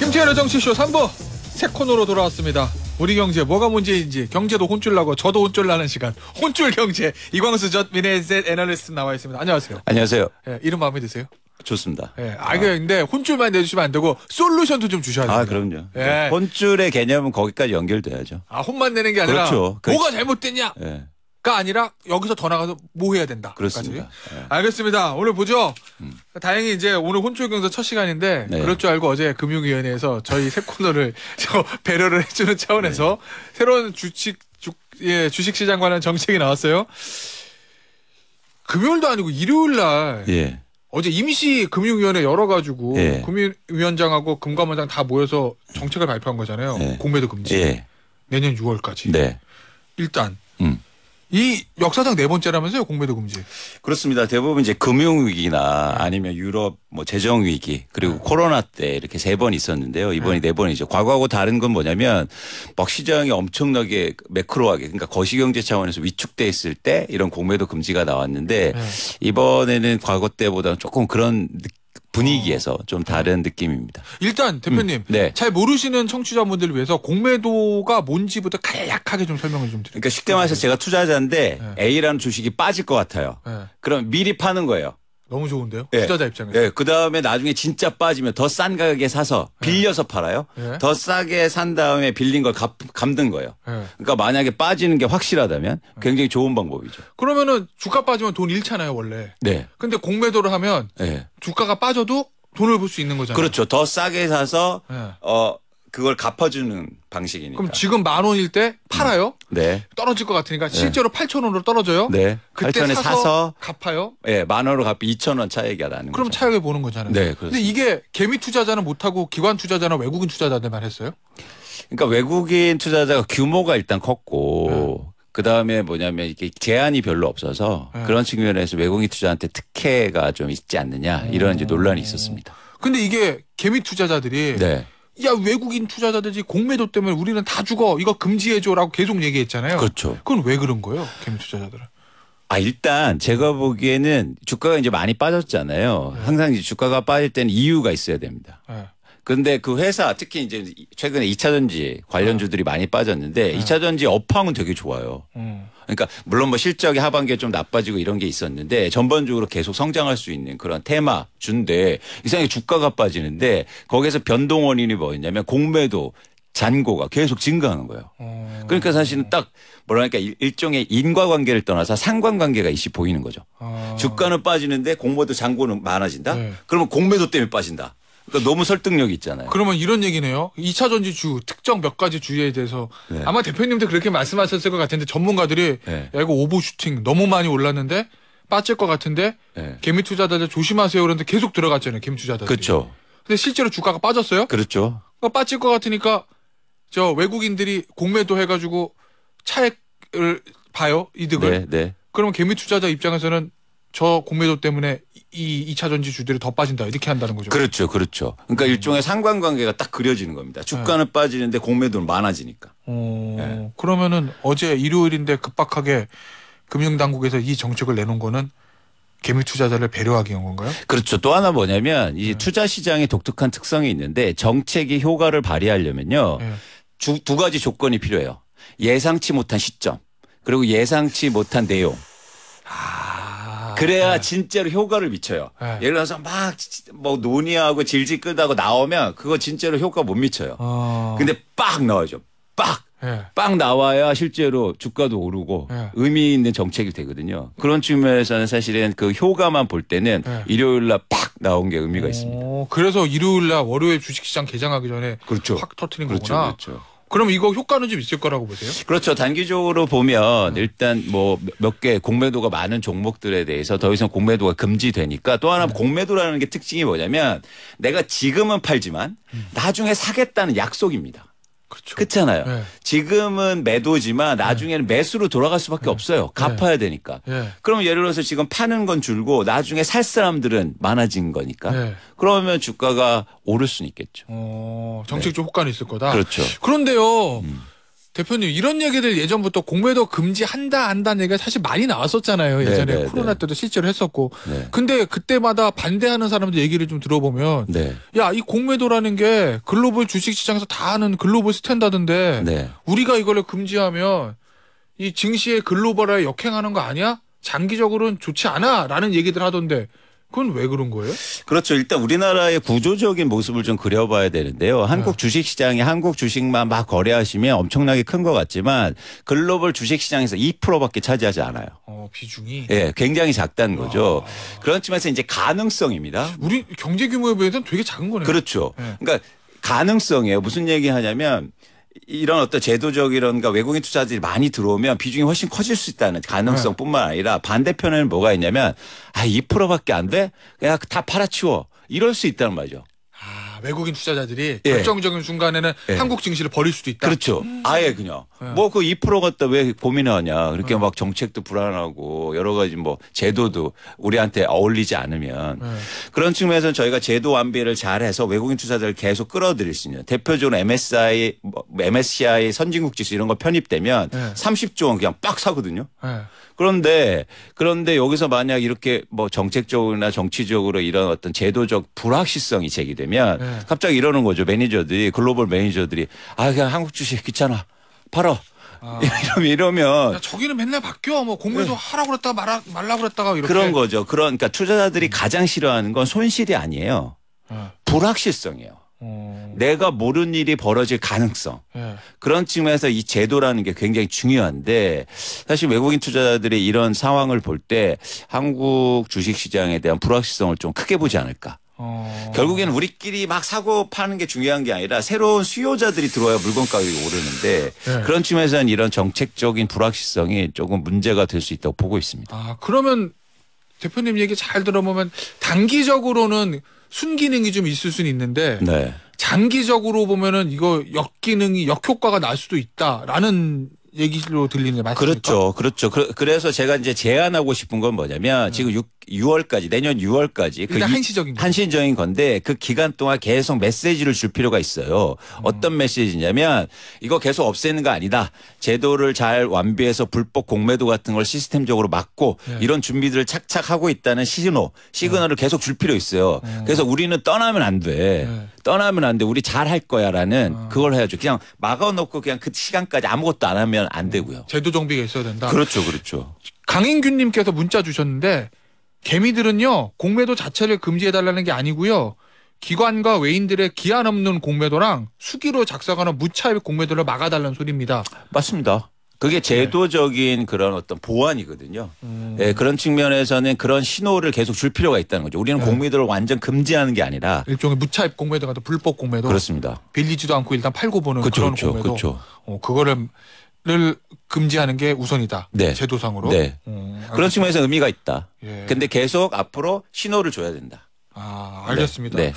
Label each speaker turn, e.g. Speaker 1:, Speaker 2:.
Speaker 1: 김치현의 정치쇼 3부 새 코너로 돌아왔습니다. 우리 경제 뭐가 문제인지 경제도 혼쭐나고 저도 혼쭐나는 시간 혼쭐 경제 이광수 전 미네셋 애널리스트 나와 있습니다. 안녕하세요. 안녕하세요. 예, 이름 마음에 드세요?
Speaker 2: 좋습니다. 예,
Speaker 1: 아, 아. 근데 혼쭐만 내주시면 안 되고 솔루션도 좀 주셔야
Speaker 2: 돼요. 아, 그럼요. 예. 혼쭐의 개념은 거기까지 연결돼야죠.
Speaker 1: 아, 혼만 내는 게 아니라 그렇죠. 그 뭐가 잘못됐냐? 예. 가 아니라 여기서 더 나가서 뭐 해야 된다. 그렇습니다. 네. 알겠습니다. 오늘 보죠. 음. 다행히 이제 오늘 혼쭐 경서 첫 시간인데 네. 그럴 줄 알고 어제 금융위원회에서 저희 세 코너를 저 배려를 해주는 차원에서 네. 새로운 주식 주, 예 주식 시장 관련 정책이 나왔어요. 금요일도 아니고 일요일 날 예. 어제 임시 금융위원회 열어가지고 예. 금융위원장하고 금감원장 다 모여서 정책을 발표한 거잖아요. 예. 공매도 금지 예. 내년 6월까지. 일단 이 역사상 네 번째라면서요 공매도 금지?
Speaker 2: 그렇습니다. 대부분 이제 금융 위기나 네. 아니면 유럽 뭐 재정 위기 그리고 네. 코로나 때 이렇게 세 번 있었는데요. 이번이 네. 네 번이죠. 과거하고 다른 건 뭐냐면 막 시장이 엄청나게 매크로하게 그러니까 거시경제 차원에서 위축돼 있을 때 이런 공매도 금지가 나왔는데 네. 이번에는 과거 때보다 조금 그런 느낌. 분위기에서 좀 다른 느낌입니다.
Speaker 1: 일단 대표님 음, 네. 잘 모르시는 청취자분들을 위해서 공매도가 뭔지부터 간략하게 좀 설명을 좀 드릴게요.
Speaker 2: 그러니까 쉽게 말해서 제가 투자자인데 네. A라는 주식이 빠질 것 같아요. 네. 그럼 미리 파는 거예요.
Speaker 1: 너무 좋은데요? 예. 투자자 입장에서. 예.
Speaker 2: 그 다음에 나중에 진짜 빠지면 더 싼 가격에 사서 예. 빌려서 팔아요. 예. 더 싸게 산 다음에 빌린 걸 감, 갚는 거예요. 예. 그러니까 만약에 빠지는 게 확실하다면 예. 굉장히 좋은 방법이죠.
Speaker 1: 그러면은 주가 빠지면 돈 잃잖아요, 원래. 네. 근데 공매도를 하면 예. 주가가 빠져도
Speaker 2: 돈을 볼 수 있는 거잖아요. 그렇죠. 더 싸게 사서 예. 어 그걸 갚아주는 방식이니까. 그럼 지금 만 원일 때 팔아요? 음. 네.
Speaker 1: 떨어질 것 같으니까 네. 실제로 네. 8천 원으로 떨어져요? 네. 그때 8천 사서, 사서, 갚아요?
Speaker 2: 네, 만 원으로 갚고 2천 원 차액이 나는
Speaker 1: 그럼 차액을 보는 거잖아요. 네, 그렇데 이게 개미 투자자는 못 하고 기관 투자자나 외국인 투자자들만 했어요?
Speaker 2: 그러니까 외국인 투자자가 규모가 일단 컸고 네. 그 다음에 뭐냐면 이게 제한이 별로 없어서 네. 그런 측면에서 외국인 투자한테 특혜가 좀 있지 않느냐 이런 이제 논란이 음. 있었습니다. 근데 이게 개미 투자자들이 네.
Speaker 1: 야 외국인 투자자들이 공매도 때문에 우리는 다 죽어 이거 금지해줘라고 계속
Speaker 2: 얘기했잖아요. 그렇죠. 그건 왜 그런 거예요, 개미 투자자들은? 아 일단 제가 보기에는 주가가 이제 많이 빠졌잖아요. 네. 항상 이제 주가가 빠질 때는 이유가 있어야 됩니다. 네. 근데 그 회사 특히 이제 최근에 2차 전지 관련주들이 어. 많이 빠졌는데 음. 2차 전지 업황은 되게 좋아요. 음. 그러니까 물론 뭐 실적이 하반기에 좀 나빠지고 이런 게 있었는데 전반적으로 계속 성장할 수 있는 그런 테마 준데 이상하게 주가가 빠지는데 거기에서 변동 원인이 뭐였냐면 공매도 잔고가 계속 증가하는 거예요. 음. 그러니까 사실은 딱 뭐랄까 일종의 인과관계를 떠나서 상관관계가 이이 보이는 거죠. 아. 주가는 빠지는데 공매도 잔고는 많아진다. 네. 그러면 공매도 때문에 빠진다. 그러니까 너무 설득력 있잖아요.
Speaker 1: 그러면 이런 얘기네요. 2차 전지주 특정 몇 가지 주의에 대해서 네. 아마 대표님도 그렇게 말씀하셨을 것 같은데 전문가들이 네. 야 이거 오버 슈팅 너무 많이 올랐는데 빠질 것 같은데 네. 개미 투자자들 조심하세요 그런데 계속 들어갔잖아요. 개미 투자자들. 그렇죠. 근데 실제로 주가가 빠졌어요? 그렇죠. 그러니까 빠질 것 같으니까 저 외국인들이 공매도 해가지고 차액을 봐요 이득을. 네. 네. 그러면 개미 투자자 입장에서는 저 공매도 때문에 이 2차 전지 주들이 더 빠진다 이렇게 한다는 거죠.
Speaker 2: 그렇죠. 그렇죠. 그러니까 음. 일종의 상관관계가 딱 그려지는 겁니다. 주가는 네. 빠지는데 공매도는 많아지니까.
Speaker 1: 어, 네. 그러면은 어제 일요일인데 급박하게 금융당국에서 이 정책을 내놓은 거는 개미 투자자를 배려하기 위한 건가요?
Speaker 2: 그렇죠. 또 하나 뭐냐면 이 네. 투자 시장의 독특한 특성이 있는데 정책이 효과를 발휘하려면요. 네. 주, 두 가지 조건이 필요해요. 예상치 못한 시점 그리고 예상치 못한 내용. 그래야 네. 진짜로 효과를 미쳐요. 네. 예를 들어서 막 뭐 논의하고 질질 끌다고 나오면 그거 진짜로 효과 못 미쳐요.
Speaker 1: 어. 근데
Speaker 2: 빡 나와죠.
Speaker 1: 빡. 예. 네.
Speaker 2: 빵 나와야 실제로 주가도 오르고 예. 의미 있는 정책이 되거든요. 그런 측면에서는 사실은 그 효과만 볼 때는 예. 일요일 날빡 나온 게 의미가 오, 있습니다. 그래서 일요일 날 월요일
Speaker 1: 주식시장 개장하기 전에 그렇죠. 확 터트린 그렇죠, 거구나. 그렇죠. 그럼 이거 효과는 좀 있을 거라고 보세요?
Speaker 2: 그렇죠. 단기적으로 보면 일단 뭐 몇 개 공매도가 많은 종목들에 대해서 더 이상 공매도가 금지되니까 또 하나 공매도라는 게 특징이 뭐냐면 내가 지금은 팔지만 나중에 사겠다는 약속입니다. 그렇죠. 그렇잖아요. 예. 지금은 매도지만 예. 나중에는 매수로 돌아갈 수밖에 예. 없어요. 예. 갚아야 되니까. 예. 그럼 예를 들어서 지금 파는 건 줄고 나중에 살 사람들은 많아진 거니까. 예. 그러면 주가가 오를 수는 있겠죠.
Speaker 1: 어, 정책적 네. 효과는 있을 거다. 그렇죠. 그런데요. 음. 대표님 이런 얘기들 예전부터 공매도 금지한다 한다는 얘기가 사실 많이 나왔었잖아요. 네, 예전에 네네, 코로나 네. 때도 실제로 했었고. 네. 근데 그때마다 반대하는 사람들 얘기를 좀 들어보면 네. 야이 공매도라는 게 글로벌 주식시장에서 다 하는 글로벌 스탠다드인데 네. 우리가 이걸 금지하면 이 증시의 글로벌화에 역행하는 거 아니야? 장기적으로는 좋지 않아라는 얘기들 하던데 그건 왜 그런 거예요?
Speaker 2: 그렇죠. 일단 우리나라의 구조적인 모습을 좀 그려봐야 되는데요. 한국 네. 주식시장이 한국 주식만 막 거래하시면 엄청나게 큰 것 같지만 글로벌 주식시장에서 2%밖에 차지하지 않아요.
Speaker 1: 어, 비중이? 예,
Speaker 2: 굉장히 작다는 거죠. 아. 그렇지만 이제 가능성입니다. 우리 경제 규모에 비해서는 되게 작은 거네요. 그렇죠. 네. 그러니까 가능성이에요. 무슨 얘기 하냐면 이런 어떤 제도적 이런가 외국인 투자들이 많이 들어오면 비중이 훨씬 커질 수 있다는 가능성뿐만 네. 아니라 반대편에는 뭐가 있냐면 아 2%밖에 안 돼? 그냥 다 팔아치워. 이럴 수 있다는 말이죠.
Speaker 1: 외국인 투자자들이 예. 결정적인 순간에는 예. 한국
Speaker 2: 증시를 버릴 수도 있다. 그렇죠. 음. 아예 그냥 예. 뭐그2% 갖다 왜 고민하냐. 그렇게 예. 막 정책도 불안하고 여러 가지 뭐 제도도 우리한테 어울리지 않으면 예. 그런 측면에서 는 저희가 제도 완비를 잘해서 외국인 투자자를 계속 끌어들일 수 있는 대표적으로 MSI, 뭐, MSCI 선진국 지수 이런 거 편입되면 30조 원 그냥 빡 사거든요. 그런데 그런데 여기서 만약 이렇게 뭐 정책적으로나 정치적으로 이런 어떤 제도적 불확실성이 제기되면 네. 갑자기 이러는 거죠. 매니저들이 글로벌 매니저들이 아 그냥 한국 주식 귀찮아 팔아 아. 이러면, 야,
Speaker 1: 저기는 맨날 바뀌어 뭐 공매도 네. 하라고 그랬다가 말하,
Speaker 2: 말라고 그랬다가 이렇게 그런 거죠. 그 그러니까 투자자들이 음. 가장 싫어하는 건 손실이 아니에요. 네. 불확실성이에요. 어. 내가 모르는 일이 벌어질 가능성. 예. 그런 측면에서 이 제도라는 게 굉장히 중요한데 사실 외국인 투자자들이 이런 상황을 볼 때 한국 주식 시장에 대한 불확실성을 좀 크게 보지 않을까. 어. 결국에는 우리끼리 막 사고 파는 게 중요한 게 아니라 새로운 수요자들이 들어와야 물건 가격이 오르는데 네. 그런 측면에서는 이런 정책적인 불확실성이 조금 문제가 될 수 있다고 보고 있습니다.
Speaker 1: 아, 그러면 대표님 얘기 잘 들어보면 단기적으로는 순기능이 좀 있을 수는 있는데 네. 장기적으로 보면은 이거 역기능이 역효과가 날 수도 있다라는 얘기로 들리는 게 맞습니까? 그렇죠.
Speaker 2: 그렇죠. 그, 래서 제가 이제 제안하고 싶은 건 뭐냐면 네. 지금 6월까지 내년 6월까지 그 한시적인 한시적인 건데 그 기간 동안 계속 메시지를 줄 필요가 있어요. 음. 어떤 메시지냐면 이거 계속 없애는 거 아니다. 제도를 잘 완비해서 불법 공매도 같은 걸 시스템적으로 막고 네. 이런 준비들을 착착 하고 있다는 시그널 시그널을 네. 계속 줄 필요 있어요. 네. 그래서 우리는 떠나면 안 돼. 네. 떠나면 안 돼. 우리 잘 할 거야라는 아. 그걸 해야죠. 그냥 막아놓고 그냥 그 시간까지 아무것도 안 하면 안 네. 되고요. 제도 정비가 있어야 된다. 그렇죠, 그렇죠.
Speaker 1: 강인균님께서 문자 주셨는데 개미들은요 공매도 자체를 금지해달라는 게 아니고요 기관과 외인들의 기한 없는 공매도랑 수기로 작성하는 무차입 공매도를 막아달라는 소리입니다. 맞습니다.
Speaker 2: 그게 네. 제도적인 그런 어떤 보완이거든요. 음. 예, 그런 측면에서는 그런 신호를 계속 줄 필요가 있다는 거죠. 우리는 네. 공매도를 완전 금지하는 게 아니라
Speaker 1: 일종의 무차입 공매도가 또 불법 공매도 그렇습니다. 빌리지도 않고 일단 팔고 보는 그쵸, 그런 그쵸, 공매도. 그쵸. 어, 그거를 를 금지하는 게 우선이다. 네. 제도상으로. 네. 음,
Speaker 2: 그런 측면에서 의미가 있다. 예. 근데 계속 앞으로 신호를 줘야 된다. 아, 알겠습니다. 네. 네.